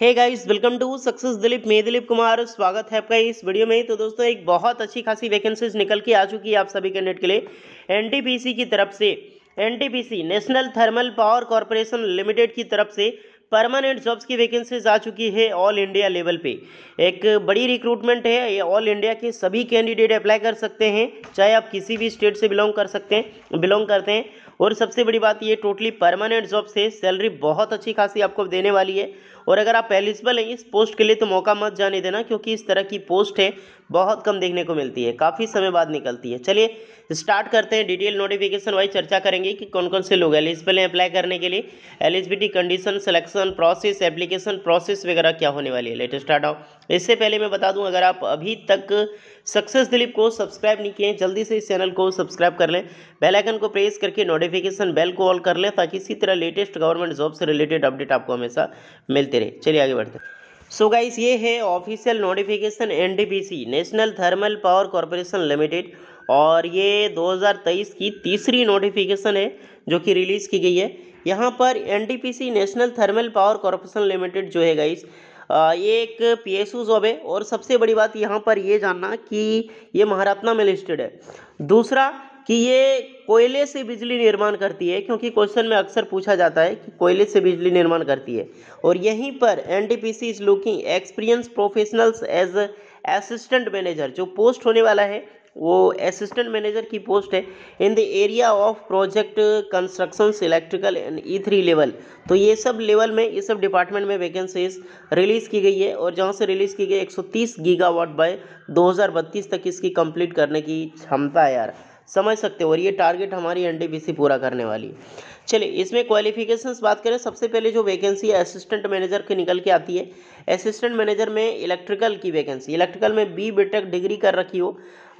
hey guys welcome to success Dilip मैं दिलीप कुमार स्वागत है आपका इस वीडियो में तो दोस्तों एक बहुत अच्छी खासी वैकेंसीज निकल के आ चुकी है आप सभी कैंडिडेट के लिए एनटीपीसी की तरफ से NTPC National Thermal Power Corporation Limited की तरफ से परमानेंट जॉब्स की वैकेंसीज आ चुकी है ऑल इंडिया लेवल पे एक बड़ी रिक्रूटमेंट है ये ऑल इंडिया के सभी कैंडिडेट अप्लाई कर सकते हैं चाहे आप किसी भी स्टेट से बिलोंग कर सकते हैं बिलोंग करते हैं और सबसे बड़ी बात ये टोटली परमानेंट जॉब से सैलरी बहुत अच्छी खासी आपको देने वाली है और अगर आप एलिजिबल हैं इस पोस्ट के लिए तो मौका मत जाने देना क्योंकि इस तरह की पोस्ट है बहुत कम देखने को मिलती है काफ़ी समय बाद निकलती है चलिए स्टार्ट करते हैं डिटेल नोटिफिकेशन वाइज चर्चा करेंगे कि कौन कौन से लोग एलिजिबल हैं अप्लाई करने के लिए eligibility condition selection process application process वगैरह क्या होने वाली है लेटेस्ट डाटा इससे पहले मैं बता दूं अगर आप अभी तक सक्सेस दिलीप को सब्सक्राइब नहीं किए जल्दी से इस चैनल को सब्सक्राइब कर लें बेलाइकन को प्रेस करके नोटिफिकेशन बेल को ऑल कर लें ताकि इसी तरह लेटेस्ट गवर्नमेंट जॉब से रिलेटेड अपडेट आपको हमेशा मिलते रहे चलिए आगे बढ़ते हैं सो so गाइस ये है official notification NTPC National Thermal Power Corporation Limited और ये 2023 की तीसरी नोटिफिकेशन है जो कि रिलीज़ की गई है यहाँ पर NTPC National Thermal Power Corporation Limited जो है गाइस ये एक पी एस जॉब है और सबसे बड़ी बात यहाँ पर ये जानना कि ये महारत्ना में लिस्टेड है दूसरा कि ये कोयले से बिजली निर्माण करती है क्योंकि क्वेश्चन में अक्सर पूछा जाता है कि कोयले से बिजली निर्माण करती है और यहीं पर N is looking experience professionals as assistant manager जो पोस्ट होने वाला है वो असिस्टेंट मैनेजर की पोस्ट है in the area of project construction electrical and E three level तो ये सब लेवल में ये सब डिपार्टमेंट में वैकेंसीज रिलीज़ की गई है और जहाँ से रिलीज़ की गई 130 गीगावाट बाय 2032 तक इसकी कंप्लीट करने की क्षमता है यार समझ सकते हो और ये टारगेट हमारी एन पूरा करने वाली है चलिए इसमें क्वालिफिकेशंस बात करें सबसे पहले जो वैकेंसी है असिस्टेंट मैनेजर की निकल के आती है असिस्टेंट मैनेजर में इलेक्ट्रिकल की वैकेंसी इलेक्ट्रिकल में बी बीटेक डिग्री कर रखी हो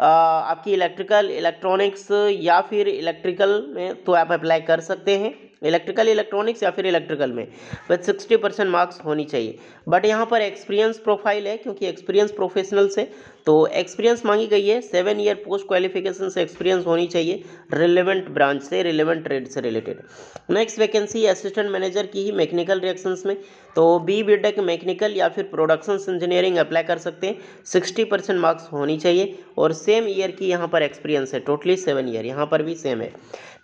आपकी इलेक्ट्रिकल इलेक्ट्रॉनिक्स या फिर इलेक्ट्रिकल में तो आप अप्लाई कर सकते हैं इलेक्ट्रिकल इलेक्ट्रॉनिक्स या फिर इलेक्ट्रिकल में विद सिक्सटी परसेंट मार्क्स होनी चाहिए बट यहाँ पर एक्सपीरियंस प्रोफाइल है क्योंकि एक्सपीरियंस प्रोफेशनल से तो एक्सपीरियंस मांगी गई है सेवन ईयर पोस्ट क्वालिफिकेशन से एक्सपीरियंस होनी चाहिए रिलेवेंट ब्रांच से रिलेवेंट ट्रेड से related next vacancy assistant manager की ही मैकेनिकल रिएक्शंस में तो बी बी टेक मैकेनिकल या फिर प्रोडक्शन इंजीनियरिंग अप्लाई कर सकते हैं सिक्सटी परसेंट मार्क्स होनी चाहिए और सेम ईयर की यहाँ पर एक्सपीरियंस है टोटली सेवन ईयर यहाँ पर भी सेम है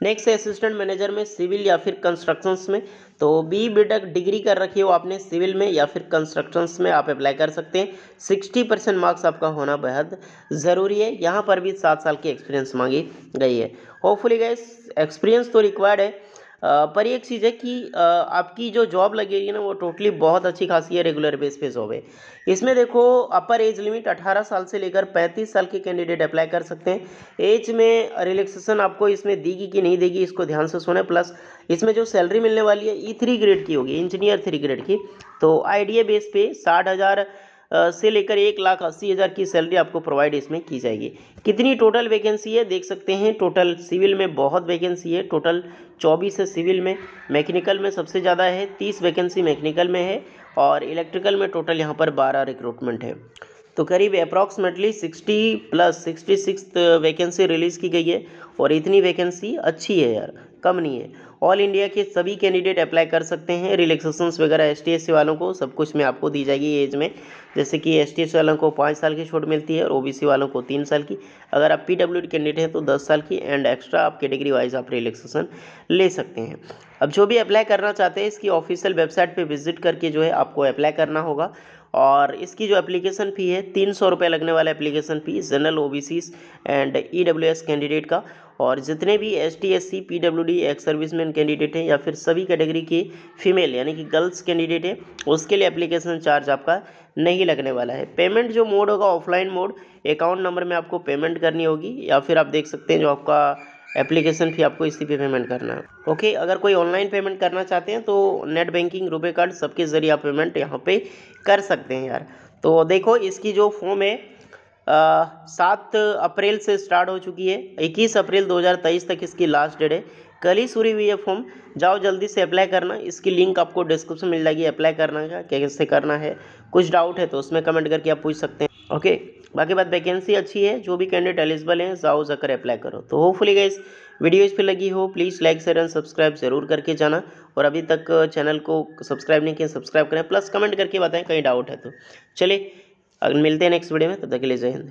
नेक्स्ट है असिस्टेंट मैनेजर में सिविल या फिर कंस्ट्रक्शंस में तो बी बीटेक डिग्री कर रखी हो आपने सिविल में या फिर कंस्ट्रक्शंस में आप अप्लाई कर सकते हैं सिक्सटी परसेंट मार्क्स आपका होना बेहद ज़रूरी है यहाँ पर भी सात साल की एक्सपीरियंस मांगी गई है होपफुली गए एक्सपीरियंस तो रिक्वायर्ड है पर एक चीज़ है कि आपकी जो जॉब लगेगी ना वो टोटली बहुत अच्छी खासी है रेगुलर बेस पे जॉब है इसमें देखो अपर एज लिमिट 18 साल से लेकर 35 साल के कैंडिडेट अप्लाई कर सकते हैं एज में रिलैक्सेशन आपको इसमें देगी कि नहीं देगी इसको ध्यान से सुने प्लस इसमें जो सैलरी मिलने वाली है ई थ्री ग्रेड की होगी इंजीनियर थ्री ग्रेड की तो आई बेस पे साठ से लेकर एक लाख अस्सी हज़ार की सैलरी आपको प्रोवाइड इसमें की जाएगी कितनी टोटल वैकेंसी है देख सकते हैं टोटल सिविल में बहुत वैकेंसी है टोटल चौबीस है सिविल में मैकेनिकल में सबसे ज़्यादा है तीस वैकेंसी मैकेनिकल में है और इलेक्ट्रिकल में टोटल यहाँ पर बारह रिक्रूटमेंट है तो करीब approximately 60 plus sixty six vacancy release की गई है और इतनी वैकेंसी अच्छी है यार कम नहीं है ऑल इंडिया के सभी कैंडिडेट अप्लाई कर सकते हैं रिलेक्सेशन वगैरह एस टी वालों को सब कुछ में आपको दी जाएगी एज में जैसे कि एस टी वालों को पाँच साल की छूट मिलती है और ओ वालों को तीन साल की अगर आप पी डब्ल्यू कैंडिडेट हैं तो दस साल की एंड एक्स्ट्रा आप कैटेगरी वाइज आप रिलेक्सेशन ले सकते हैं अब जो भी अप्लाई करना चाहते हैं इसकी ऑफिशियल वेबसाइट पर विजिट करके जो है आपको अप्लाई करना होगा और इसकी जो एप्लीकेशन फ़ी है तीन सौ रुपये लगने वाला application fee general O and E candidate का और जितने भी S T S C P W D ex serviceman candidate हैं या फिर सभी कैटेगरी की फीमेल यानी कि गर्ल्स कैंडिडेट हैं उसके लिए एप्लीकेशन चार्ज आपका नहीं लगने वाला है पेमेंट जो मोड होगा ऑफलाइन मोड अकाउंट नंबर में आपको पेमेंट करनी होगी या फिर आप देख सकते हैं जो आपका एप्लीकेशन फ़ी आपको इसी पे पेमेंट करना है ओके अगर कोई ऑनलाइन पेमेंट करना चाहते हैं तो नेट बैंकिंग रुपए कार्ड सबके ज़रिए आप पेमेंट यहाँ पे कर सकते हैं यार तो देखो इसकी जो फॉर्म है सात अप्रैल से स्टार्ट हो चुकी है इक्कीस अप्रैल दो तक इसकी लास्ट डेट है कल ही सूरी हुई है फॉर्म जाओ जल्दी से अप्लाई करना इसकी लिंक आपको डिस्क्रिप्शन मिल जाएगी अप्लाई करना का कैसे करना है कुछ डाउट है तो उसमें कमेंट करके आप पूछ सकते हैं ओके बाकी बात वैकेंसी अच्छी है जो भी कैंडिडेट एलिजिबल हैं जाओ जाकर अप्लाई करो तो होपफुली गाइस वीडियो इस पर लगी हो please like share and subscribe जरूर करके जाना और अभी तक चैनल को सब्सक्राइब नहीं किया सब्सक्राइब करें प्लस कमेंट करके बताएं कहीं डाउट है तो चलिए अगर मिलते हैं नेक्स्ट वीडियो में तब तक के लिए जय हिंद